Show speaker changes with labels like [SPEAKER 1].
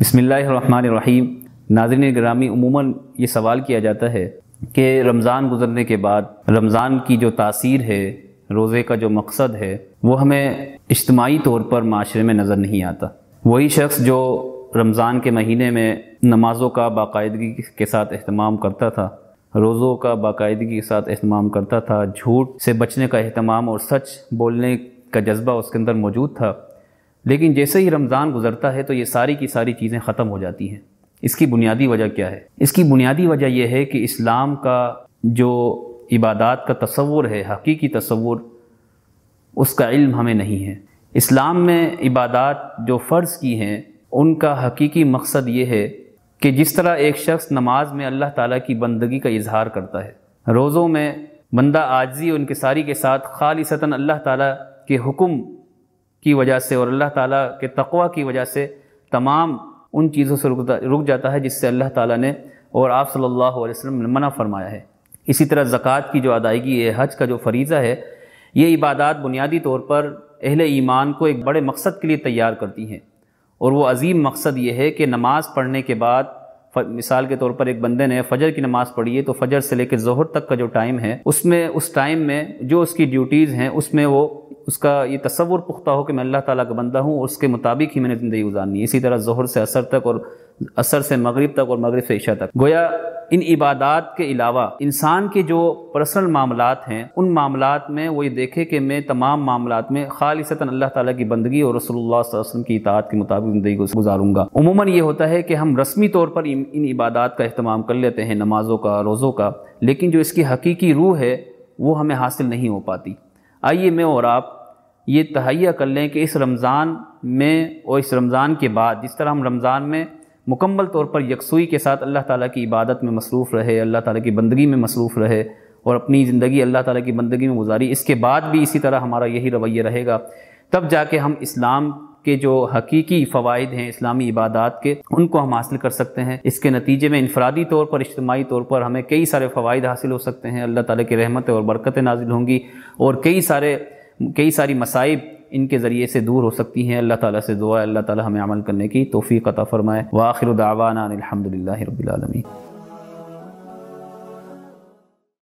[SPEAKER 1] बसमीम नाजरन ग्रामी उमूमा ये सवाल किया जाता है कि रमज़ान गुजरने के बाद रमज़ान की जो तासीर है रोज़े का जो मकसद है वो हमें इज्तमाही तौर पर माशरे में नज़र नहीं आता वही शख्स जो रमज़ान के महीने में नमाज़ों का बाकायदगी के साथ अहतमाम करता था रोज़ों का बाकायदगी के साथ अहतमाम करता था झूठ से बचने का अहतमाम और सच बोलने का जज्बा उसके अंदर मौजूद था लेकिन जैसे ही रमज़ान गुजरता है तो ये सारी की सारी चीज़ें ख़त्म हो जाती हैं इसकी बुनियादी वजह क्या है इसकी बुनियादी वजह यह है कि इस्लाम का जो इबादत का तस्वुर है हकीकी तस्वुर उसका इल्म हमें नहीं है इस्लाम में इबादत जो फ़र्ज़ की हैं उनका हकीकी मकसद ये है कि जिस तरह एक शख्स नमाज में अल्लाह ताला की बंदगी का इजहार करता है रोज़ों में बंदा आजी और उनके सारी के साथ खालिशता अल्लाह ताला के हुक्म की वजह से और अल्लाह ताला के तकवा की वजह से तमाम उन चीज़ों से रुकता रुक जाता है जिससे अल्लाह ताला ने और आप सल्लल्लाहु अलैहि वसल्लम ने मना फरमाया है इसी तरह ज़क़़त की जो अदायगी है हज का जो फरीज़ा है ये इबादत बुनियादी तौर पर अहल ईमान को एक बड़े मकसद के लिए तैयार करती हैं और वो अजीम मकसद ये है कि नमाज़ पढ़ने के बाद मिसाल के तौर पर एक बंदे ने फजर की नमाज़ पढ़ी है तो फजर से लेकर जहर तक का जो टाइम है उसमें उस टाइम में जो उसकी ड्यूटीज़ हैं उसमें वो उसका ये तस्वुर पुख्ता हो कि मैं अल्लाह ताला का बंदा हूँ उसके मुताबिक ही मैंने ज़िंदगी गुजारनी है इसी तरह जहर से असर तक और असर से मग़रब तक और मगरब से इशा तक गोया इन इबादत के अलावा इंसान के जो पर्सनल मामला हैं उन मामला में वो ये देखे कि मैं तमाम मामला में खालिशता अल्लाह ताला की बंदगी और रसोल्ला की इतात के मुताबिक ज़िंदगी गुजारूंगा उमूमन ये होता है कि हम रस्मी तौर पर इन इबादत का अहतमाम कर लेते हैं नमाज़ों का रोज़ों का लेकिन जो इसकी हकीकी रूह है वो हमें हासिल नहीं हो पाती आइए मैं और आप ये तहैया कर लें कि इस रमज़ान में और इस रमज़ान के बाद जिस तरह हम रमज़ान में मुकम्मल तौर पर यकसुई के साथ अल्लाह ताला की इबादत में मसरूफ़ रहे अल्लाह ताला की बंदगी में मसरूफ़ रहे और अपनी ज़िंदगी अल्लाह ताला की बंदगी में गुजारी इसके बाद भी इसी तरह हमारा यही रवैया रहेगा तब जाके हम इस्लाम के जो हकीकी फ़वाद हैं इस्लामी इबादत के उनको हम हासिल कर सकते हैं इसके नतीजे में इनफरादी तौर पर इज्तमाही तौर पर हमें कई सारे फ़वाद हासिल हो सकते हैं अल्लाह ताली की रहमतें और बरकतें नाजिल होंगी और कई सारे कई सारी मसाइब इनके ज़रिए से दूर हो सकती हैं अल्लाह ताला से दुआ अल्लाह ताला हमें अमल करने की तोफ़ी अता फ़रमाए वाखिर दावाना अलहमदिल्ला रबीआलमी